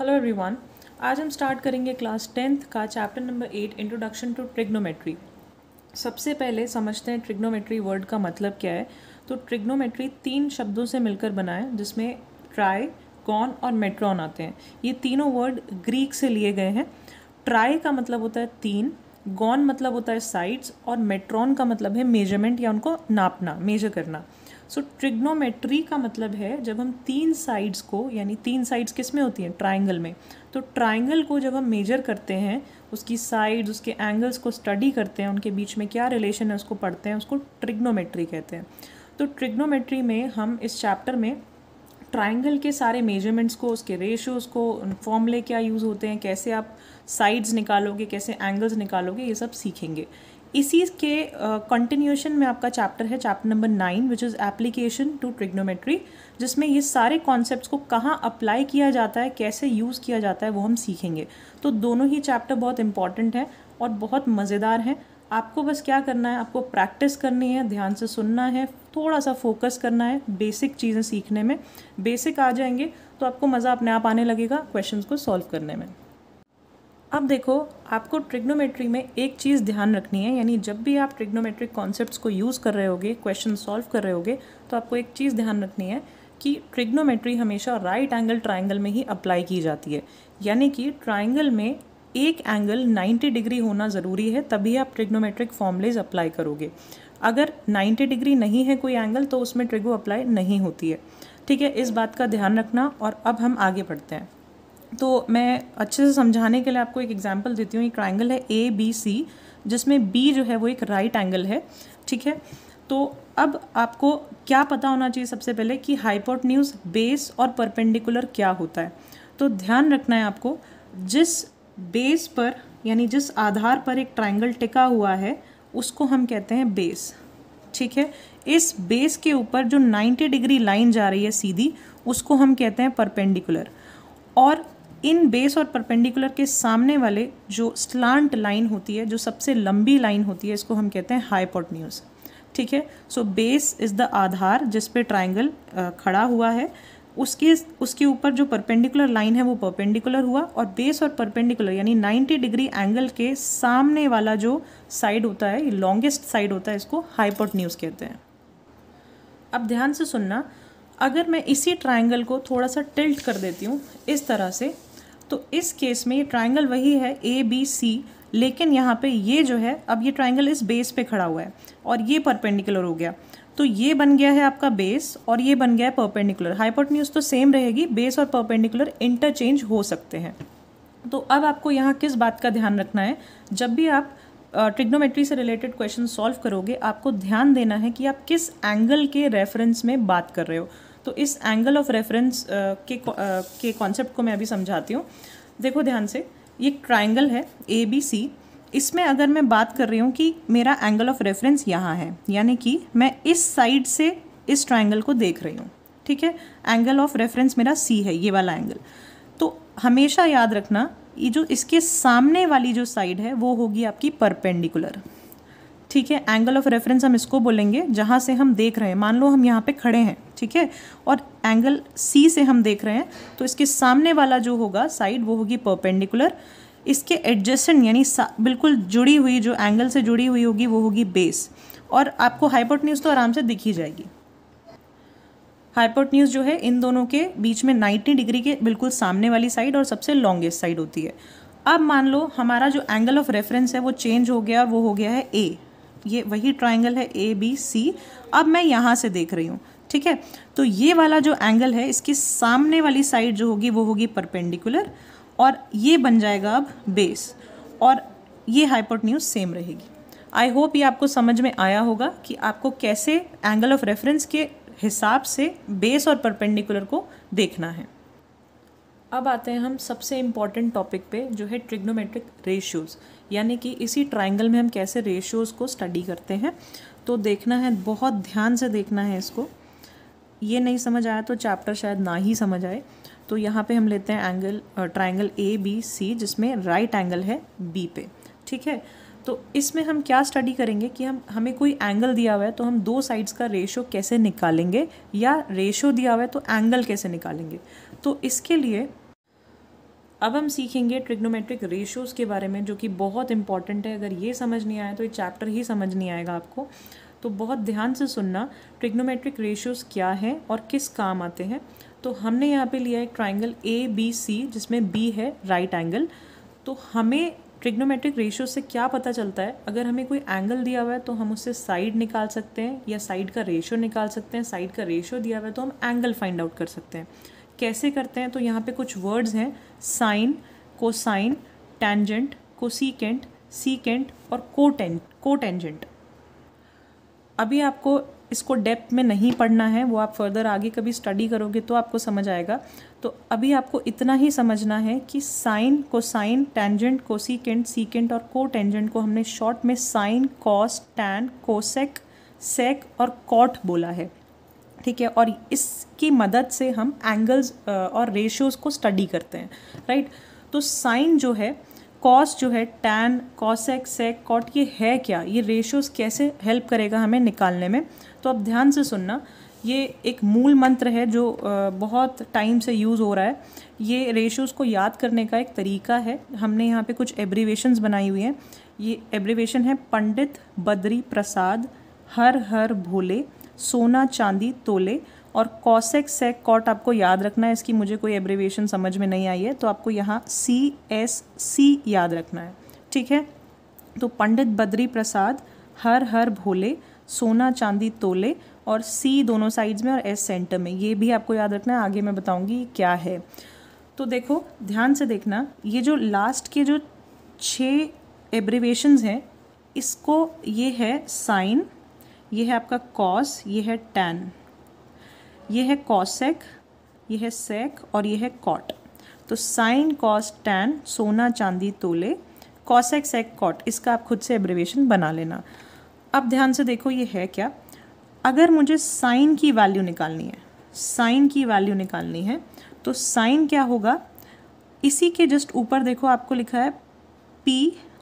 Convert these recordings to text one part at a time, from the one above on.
Hello everyone आज हम start करेंगे क्लास टेंथ का chapter number eight introduction to trigonometry सबसे पहले समझते हैं ट्रिग्नोमेट्री वर्ड का मतलब क्या है तो ट्रिग्नोमेट्री तीन शब्दों से मिलकर बना है जिसमें ट्राई कॉन और मेट्रॉन आते हैं ये तीनों वर्ड ग्रीक से लिए गए हैं ट्राई का मतलब होता है तीन गॉन मतलब होता है साइड्स और मेट्रॉन का मतलब है मेजरमेंट या उनको नापना मेजर करना सो so, ट्रिग्नोमेट्री का मतलब है जब हम तीन साइड्स को यानी तीन साइड्स किस में होती हैं ट्राइंगल में तो ट्राइंगल को जब हम मेजर करते हैं उसकी साइड्स उसके एंगल्स को स्टडी करते हैं उनके बीच में क्या रिलेशन है उसको पढ़ते हैं उसको ट्रिग्नोमेट्री कहते हैं तो ट्रिग्नोमेट्री में हम इस चैप्टर में ट्राइंगल के सारे मेजरमेंट्स को उसके रेशियोज़ को फॉर्मूले क्या यूज़ होते हैं कैसे आप साइड्स निकालोगे कैसे एंगल्स निकालोगे ये सब सीखेंगे इसी के कंटिन्यूशन uh, में आपका चैप्टर है chapter number nine which is application to trigonometry जिसमें ये सारे कॉन्सेप्ट्स को कहाँ अप्लाई किया जाता है कैसे यूज़ किया जाता है वो हम सीखेंगे तो दोनों ही चैप्टर बहुत इंपॉर्टेंट हैं और बहुत मज़ेदार हैं आपको बस क्या करना है आपको प्रैक्टिस करनी है ध्यान से सुनना है थोड़ा सा फोकस करना है बेसिक चीज़ें सीखने में बेसिक आ जाएंगे तो आपको मज़ा अपने आप आने लगेगा क्वेश्चंस को सॉल्व करने में अब देखो आपको ट्रिग्नोमेट्री में एक चीज़ ध्यान रखनी है यानी जब भी आप ट्रिग्नोमेट्रिक कॉन्सेप्ट्स को यूज़ कर रहे होगे क्वेश्चन सॉल्व कर रहे होगे तो आपको एक चीज़ ध्यान रखनी है कि ट्रिग्नोमेट्री हमेशा राइट एंगल ट्राइंगल में ही अप्लाई की जाती है यानी कि ट्राइंगल में एक एंगल 90 डिग्री होना ज़रूरी है तभी आप ट्रिग्नोमेट्रिक फॉर्मलेज अप्लाई करोगे अगर 90 डिग्री नहीं है कोई एंगल तो उसमें ट्रिगो अप्लाई नहीं होती है ठीक है इस बात का ध्यान रखना और अब हम आगे बढ़ते हैं तो मैं अच्छे से समझाने के लिए आपको एक एग्जाम्पल देती हूँ एक ट्राइंगल है ए बी सी जिसमें बी जो है वो एक राइट right एंगल है ठीक है तो अब आपको क्या पता होना चाहिए सबसे पहले कि हाइपोटन्यूज बेस और परपेंडिकुलर क्या होता है तो ध्यान रखना है आपको जिस बेस पर यानी जिस आधार पर एक ट्राइंगल टिका हुआ है उसको हम कहते हैं बेस ठीक है इस बेस के ऊपर जो 90 डिग्री लाइन जा रही है सीधी उसको हम कहते हैं परपेंडिकुलर और इन बेस और परपेंडिकुलर के सामने वाले जो स्लांट लाइन होती है जो सबसे लंबी लाइन होती है इसको हम कहते हैं हाईपोटन्यूज़ ठीक है so base is the aadhaar जिस पे ट्राइंगल खड़ा हुआ है उसके उसके ऊपर जो परपेंडिकुलर लाइन है वो परपेंडिकुलर हुआ और बेस और परपेंडिकुलर यानी 90 डिग्री एंगल के सामने वाला जो साइड होता है लॉन्गेस्ट साइड होता है इसको हाईपोट कहते हैं अब ध्यान से सुनना अगर मैं इसी ट्राइंगल को थोड़ा सा टिल्ट कर देती हूँ इस तरह से तो इस केस में ये ट्राइंगल वही है ए बी सी लेकिन यहाँ पे ये जो है अब ये ट्राइंगल इस बेस पे खड़ा हुआ है और ये परपेंडिकुलर हो गया तो ये बन गया है आपका बेस और ये बन गया है परपेंडिकुलर हाइपोटन्यूज तो सेम रहेगी बेस और परपेंडिकुलर इंटरचेंज हो सकते हैं तो अब आपको यहाँ किस बात का ध्यान रखना है जब भी आप ट्रिग्नोमेट्री से रिलेटेड क्वेश्चन सॉल्व करोगे आपको ध्यान देना है कि आप किस एंगल के रेफरेंस में बात कर रहे हो तो इस एंगल ऑफ रेफरेंस के के कॉन्सेप्ट को मैं अभी समझाती हूँ देखो ध्यान से ये ट्राइंगल है ए बी सी इसमें अगर मैं बात कर रही हूँ कि मेरा एंगल ऑफ रेफरेंस यहाँ है यानी कि मैं इस साइड से इस ट्राइंगल को देख रही हूँ ठीक है एंगल ऑफ रेफरेंस मेरा सी है ये वाला एंगल तो हमेशा याद रखना ये जो इसके सामने वाली जो साइड है वो होगी आपकी परपेंडिकुलर ठीक है एंगल ऑफ रेफरेंस हम इसको बोलेंगे जहाँ से हम देख रहे हैं मान लो हम यहाँ पे खड़े हैं ठीक है और एंगल सी से हम देख रहे हैं तो इसके सामने वाला जो होगा साइड वो होगी परपेंडिकुलर इसके एडजेसेंट यानी बिल्कुल जुड़ी हुई जो एंगल से जुड़ी हुई होगी वो होगी बेस और आपको हाइपोटन्यूज तो आराम से दिखी जाएगी हाइपोटन्यूज जो है इन दोनों के बीच में 90 डिग्री के बिल्कुल सामने वाली साइड और सबसे लॉन्गेस्ट साइड होती है अब मान लो हमारा जो एंगल ऑफ रेफरेंस है वो चेंज हो गया और वो हो गया है ए ये वही ट्राइंगल है ए बी सी अब मैं यहाँ से देख रही हूँ ठीक है तो ये वाला जो एंगल है इसकी सामने वाली साइड जो होगी वो होगी परपेंडिकुलर और ये बन जाएगा अब बेस और ये न्यूज सेम रहेगी आई होप ये आपको समझ में आया होगा कि आपको कैसे एंगल ऑफ रेफरेंस के हिसाब से बेस और परपेंडिकुलर को देखना है अब आते हैं हम सबसे इम्पॉर्टेंट टॉपिक पे जो है ट्रिग्नोमेट्रिक रेशियोज़ यानी कि इसी ट्राइंगल में हम कैसे रेशियोज़ को स्टडी करते हैं तो देखना है बहुत ध्यान से देखना है इसको ये नहीं समझ आया तो चैप्टर शायद ना ही समझ आए तो यहाँ पे हम लेते हैं angle triangle A B C जिसमें राइट एंगल है बी पे ठीक है तो इसमें हम क्या स्टडी करेंगे कि हम हमें कोई एंगल दिया हुआ है तो हम दो साइड्स का रेशो कैसे निकालेंगे या रेशो दिया हुआ है तो एंगल कैसे निकालेंगे तो इसके लिए अब हम सीखेंगे ट्रिग्नोमेट्रिक रेशियोज़ के बारे में जो कि बहुत इंपॉर्टेंट है अगर ये समझ नहीं आया तो ये चैप्टर ही समझ नहीं आएगा आपको तो बहुत ध्यान से सुनना ट्रिग्नोमेट्रिक रेशोज़ क्या हैं और किस काम आते हैं तो हमने यहाँ पे लिया है ट्राइंगल ए बी सी जिसमें बी है राइट एंगल तो हमें ट्रिग्नोमेट्रिक रेशियो से क्या पता चलता है अगर हमें कोई एंगल दिया हुआ है तो हम उससे साइड निकाल सकते हैं या साइड का रेशियो निकाल सकते हैं साइड का रेशियो दिया हुआ है तो हम एंगल फाइंड आउट कर सकते हैं कैसे करते हैं तो यहाँ पे कुछ वर्ड्स हैं sine cosine tangent cosecant secant और कोटें कोटेंजेंट अभी आपको इसको डेप्थ में नहीं पढ़ना है वो आप फर्दर आगे कभी स्टडी करोगे तो आपको समझ आएगा तो अभी आपको इतना ही समझना है कि sine cosine tangent cosecant secant और को टेंजेंट को हमने शॉर्ट में sine cos tan cosec sec और कॉट बोला है ठीक है और इसकी मदद से हम एंगल्स और रेशियोज़ को स्टडी करते हैं राइट तो साइन जो है कॉस जो है टैन कॉसेक सेक कॉट ये है क्या ये रेशियोज़ कैसे हेल्प करेगा हमें निकालने में तो आप ध्यान से सुनना ये एक मूल मंत्र है जो बहुत टाइम से यूज़ हो रहा है ये रेशोस को याद करने का एक तरीका है हमने यहाँ पे कुछ एब्रीवेशंस बनाई हुई हैं ये एब्रीवेशन है पंडित बद्री प्रसाद हर हर भोले सोना चांदी तोले और कॉसेक सेक कॉट आपको याद रखना है इसकी मुझे कोई एब्रीवेशन समझ में नहीं आई है तो आपको यहाँ सी एस सी याद रखना है ठीक है तो पंडित बद्री प्रसाद हर हर भोले सोना चांदी तोले और सी दोनों साइड्स में और एस सेंटर में ये भी आपको याद रखना है आगे मैं बताऊंगी क्या है तो देखो ध्यान से देखना ये जो लास्ट के जो छः एब्रिवेशंस हैं इसको ये है साइन ये है आपका कॉस ये है टैन ये है कॉसेक ये है सेक और ये है कॉट तो साइन कॉस टैन सोना चांदी तोले कॉसेक सेक कॉट इसका आप खुद से एब्रिवेशन बना लेना अब ध्यान से देखो ये है क्या अगर मुझे साइन की वैल्यू निकालनी है साइन की वैल्यू निकालनी है तो साइन क्या होगा इसी के जस्ट ऊपर देखो आपको लिखा है पी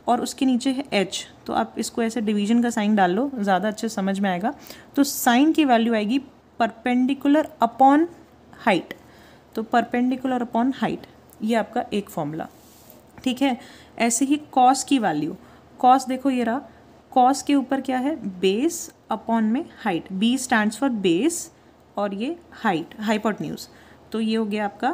और उसके नीचे है एच तो आप इसको ऐसे डिवीजन का साइन डाल लो ज़्यादा अच्छे समझ में आएगा तो साइन की वैल्यू आएगी परपेंडिकुलर अपॉन हाइट तो परपेंडिकुलर अपॉन हाइट ये आपका एक फॉर्मूला ठीक है ऐसे ही कॉस की वैल्यू कॉस देखो ये रहा कॉस के ऊपर क्या है बेस अपॉन में height B stands for base और ये हाइट हाइपोटन्यूज तो ये हो गया आपका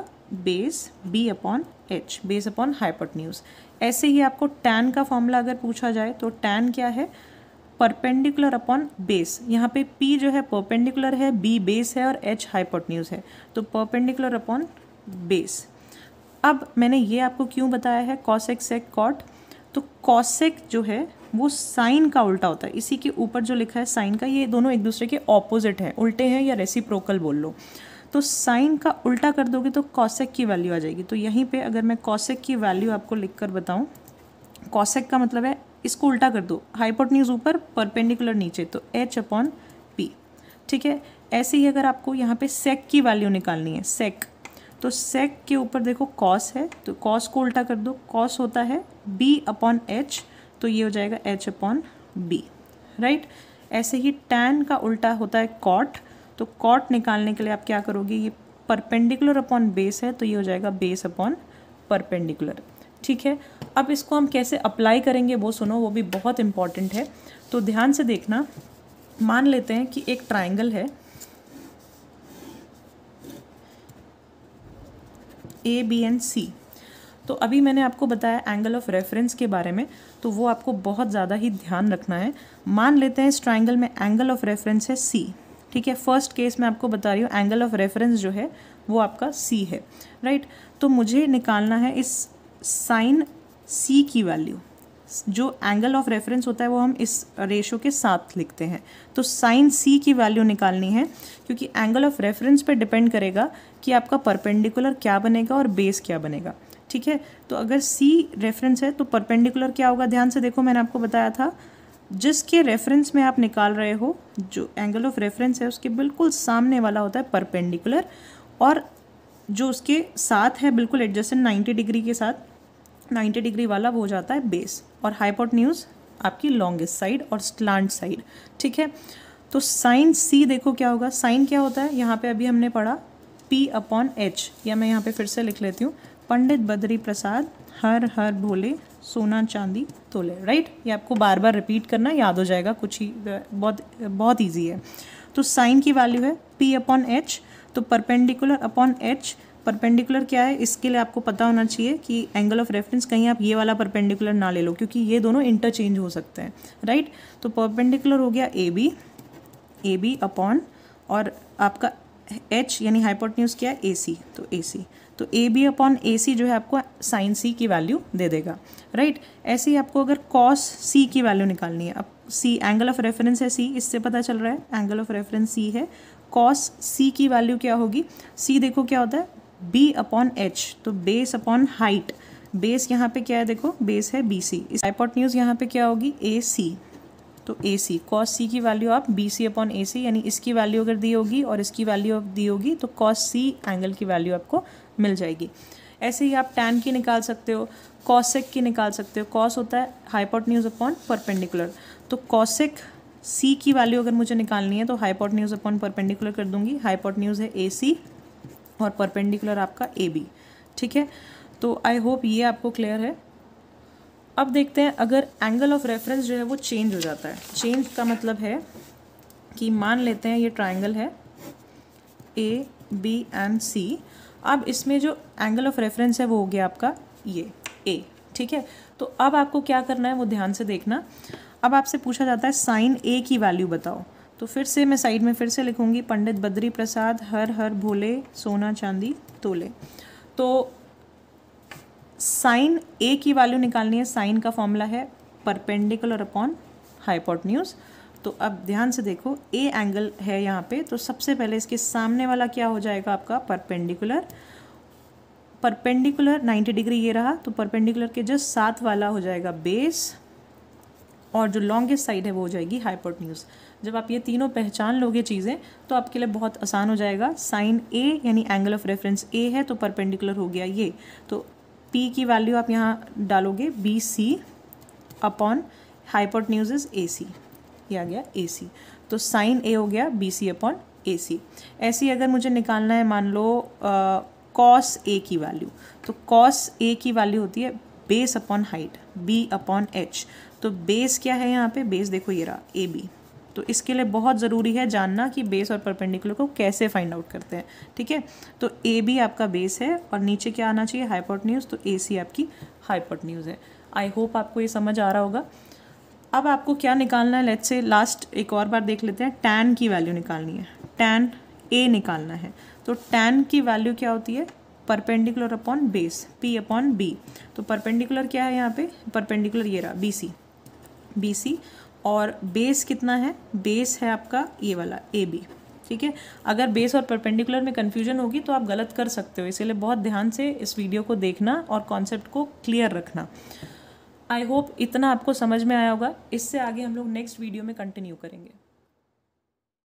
base B upon H base upon hypotenuse ऐसे ही आपको टैन का फॉर्मूला अगर पूछा जाए तो टैन क्या है परपेंडिकुलर अपॉन बेस यहाँ पे पी जो है परपेंडिकुलर है बी बेस है और एच हाइपोटन्यूज है तो परपेंडिकुलर अपॉन बेस अब मैंने ये आपको क्यों बताया है कॉसेक सेक कॉट तो कॉसेक जो है वो साइन का उल्टा होता है इसी के ऊपर जो लिखा है साइन का ये दोनों एक दूसरे के ऑपोजिट हैं उल्टे हैं या रेसिप्रोकल बोल लो तो साइन का उल्टा कर दोगे तो कॉसेक की वैल्यू आ जाएगी तो यहीं पे अगर मैं कॉसेक की वैल्यू आपको लिख कर बताऊँ कॉसेक का मतलब है इसको उल्टा कर दो हाइपोटनीज ऊपर परपेंडिकुलर नीचे तो एच अपॉन पी ठीक है ऐसे ही अगर आपको यहाँ पे सेक की वैल्यू निकालनी है सेक तो सेक के ऊपर देखो कॉस है तो कॉस को उल्टा कर दो कॉस होता है बी अपॉन एच तो ये हो जाएगा एच अपॉन बी राइट ऐसे ही टैन का उल्टा होता है कॉट तो कॉट निकालने के लिए आप क्या करोगे ये परपेंडिकुलर अपॉन बेस है तो ये हो जाएगा बेस अपॉन परपेंडिकुलर ठीक है अब इसको हम कैसे अप्लाई करेंगे वो सुनो वो भी बहुत इम्पॉर्टेंट है तो ध्यान से देखना मान लेते हैं कि एक ट्राइंगल है ए बी एंड सी तो अभी मैंने आपको बताया एंगल ऑफ रेफरेंस के बारे में तो वो आपको बहुत ज़्यादा ही ध्यान रखना है मान लेते हैं इस ट्राइंगल में एंगल ऑफ रेफरेंस है सी ठीक है फर्स्ट केस में आपको बता रही हूँ एंगल ऑफ रेफरेंस जो है वो आपका सी है राइट तो मुझे निकालना है इस साइन सी की वैल्यू जो एंगल ऑफ रेफरेंस होता है वो हम इस रेशो के साथ लिखते हैं तो साइन सी की वैल्यू निकालनी है क्योंकि एंगल ऑफ रेफरेंस पे डिपेंड करेगा कि आपका परपेंडिकुलर क्या बनेगा और बेस क्या बनेगा ठीक है तो अगर सी रेफरेंस है तो परपेंडिकुलर क्या होगा ध्यान से देखो मैंने आपको बताया था जिसके रेफरेंस में आप निकाल रहे हो जो एंगल ऑफ रेफरेंस है उसके बिल्कुल सामने वाला होता है परपेंडिकुलर और जो उसके साथ है बिल्कुल एडजस्टेंट नाइन्टी डिग्री के साथ नाइन्टी डिग्री वाला वो हो जाता है बेस और हाईपोर्ट आपकी लॉन्गेस्ट साइड और स्लांट साइड ठीक है तो साइन सी देखो क्या होगा साइन क्या होता है यहाँ पे अभी हमने पढ़ा पी अपॉन एच या मैं यहाँ पे फिर से लिख लेती हूँ पंडित बद्री प्रसाद हर हर भोले सोना चांदी तोले राइट ये आपको बार बार रिपीट करना याद हो जाएगा कुछ ही बहुत बहुत ईजी है तो साइन की वैल्यू है पी अपॉन एच तो परपेंडिकुलर अपॉन एच परपेंडिकुलर क्या है इसके लिए आपको पता होना चाहिए कि एंगल ऑफ रेफरेंस कहीं आप ये वाला परपेंडिकुलर ना ले लो क्योंकि ये दोनों इंटरचेंज हो सकते हैं राइट तो परपेंडिकुलर हो गया A B A B upon और आपका एच यानी हाइपोटन्यूज क्या है ए सी तो ए सी तो ए बी अपॉन ए सी जो है आपको साइन सी की वैल्यू दे देगा राइट right? ऐसे ही आपको अगर कॉस सी की वैल्यू निकालनी है अब सी एंगल ऑफ रेफरेंस है सी इससे पता चल रहा है एंगल ऑफ रेफरेंस सी है कॉस सी की वैल्यू क्या होगी सी देखो क्या होता है बी अपॉन एच तो बेस अपॉन हाइट बेस यहाँ पे क्या है देखो बेस है बी सी इस हाइपोटन्यूज यहाँ पे क्या होगी ए सी तो ए सी कॉस सी की वैल्यू आप बी सी अपॉन ए सी यानी इसकी वैल्यू अगर दी होगी और इसकी वैल्यू अब दी होगी तो कॉस सी एंगल की वैल्यू आपको मिल जाएगी ऐसे ही आप टैन की निकाल सकते हो कॉसिक की निकाल सकते हो कॉस होता है न्यूज़ अपॉन परपेंडिकुलर तो कॉसिक सी की वैल्यू अगर मुझे निकालनी है तो न्यूज़ अपॉन परपेंडिकुलर कर दूंगी न्यूज़ है ए सी और परपेंडिकुलर आपका ए बी ठीक है तो आई होप ये आपको क्लियर है अब देखते हैं अगर एंगल ऑफ रेफरेंस जो है वो चेंज हो जाता है चेंज का मतलब है कि मान लेते हैं ये ट्राइंगल है ए बी एंड सी अब इसमें जो एंगल ऑफ रेफरेंस है वो हो गया आपका ये ए ठीक है तो अब आपको क्या करना है वो ध्यान से देखना अब आपसे पूछा जाता है साइन ए की वैल्यू बताओ तो फिर से मैं साइड में फिर से लिखूंगी पंडित बद्री प्रसाद हर हर भोले सोना चांदी तोले तो साइन ए की वैल्यू निकालनी है साइन का फॉर्मूला है परपेंडिकुलर अपॉन हाइपोटन्यूज़ तो अब ध्यान से देखो ए एंगल है यहाँ पे तो सबसे पहले इसके सामने वाला क्या हो जाएगा आपका परपेंडिकुलर परपेंडिकुलर 90 डिग्री ये रहा तो परपेंडिकुलर के जस्ट साथ वाला हो जाएगा बेस और जो लॉन्गेस्ट साइड है वो हो जाएगी हाइपोटन्यूज जब आप ये तीनों पहचान लोगे चीज़ें तो आपके लिए बहुत आसान हो जाएगा साइन ए यानी एंगल ऑफ रेफरेंस ए है तो परपेंडिकुलर हो गया ये तो पी की वैल्यू आप यहाँ डालोगे B C upon hypotenuse is A C ये आ गया ए सी तो साइन ए हो गया बी सी अपॉन ए सी ऐसी अगर मुझे निकालना है मान लो कॉस ए की वैल्यू तो कॉस ए की वैल्यू होती है base upon height B upon H तो बेस क्या है यहाँ पे बेस देखो ये रहा ए बी तो इसके लिए बहुत ज़रूरी है जानना कि बेस और परपेंडिकुलर को कैसे फाइंड आउट करते हैं ठीक है तो ए बी आपका बेस है और नीचे क्या आना चाहिए हाईपोर्ट तो ए सी आपकी हाईपोर्ट है आई होप आपको ये समझ आ रहा होगा अब आपको क्या निकालना है लेट से लास्ट एक और बार देख लेते हैं टैन की वैल्यू निकालनी है टैन ए निकालना है तो टैन की वैल्यू क्या होती है perpendicular upon base P upon B तो परपेंडिकुलर क्या है यहाँ पे परपेंडिकुलर ये रहा बी सी बी सी और बेस कितना है बेस है आपका ये वाला ए बी ठीक है अगर बेस और परपेंडिकुलर में कन्फ्यूजन होगी तो आप गलत कर सकते हो इसीलिए बहुत ध्यान से इस वीडियो को देखना और कॉन्सेप्ट को क्लियर रखना आई होप इतना आपको समझ में आया होगा इससे आगे हम लोग नेक्स्ट वीडियो में कंटिन्यू करेंगे